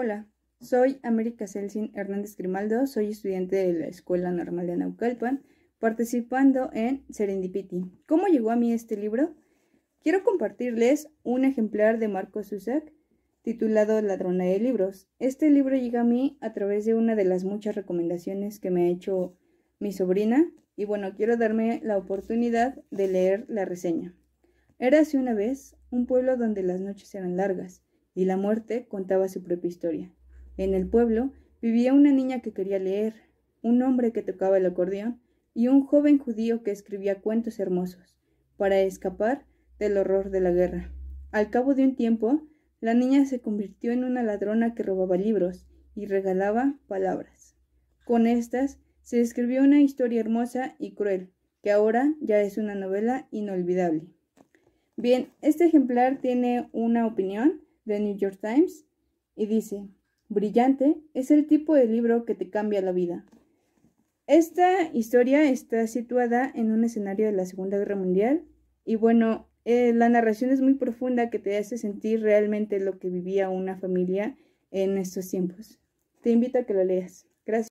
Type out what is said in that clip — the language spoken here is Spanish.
Hola, soy América Celsin Hernández Grimaldo, soy estudiante de la Escuela Normal de Naucalpan, participando en Serendipity. ¿Cómo llegó a mí este libro? Quiero compartirles un ejemplar de Marco Susak titulado Ladrona de Libros. Este libro llega a mí a través de una de las muchas recomendaciones que me ha hecho mi sobrina y bueno, quiero darme la oportunidad de leer la reseña. Era hace una vez un pueblo donde las noches eran largas y la muerte contaba su propia historia. En el pueblo vivía una niña que quería leer, un hombre que tocaba el acordeón y un joven judío que escribía cuentos hermosos para escapar del horror de la guerra. Al cabo de un tiempo, la niña se convirtió en una ladrona que robaba libros y regalaba palabras. Con estas se escribió una historia hermosa y cruel, que ahora ya es una novela inolvidable. Bien, este ejemplar tiene una opinión The New York Times, y dice, Brillante es el tipo de libro que te cambia la vida. Esta historia está situada en un escenario de la Segunda Guerra Mundial y bueno, eh, la narración es muy profunda que te hace sentir realmente lo que vivía una familia en estos tiempos. Te invito a que lo leas. Gracias.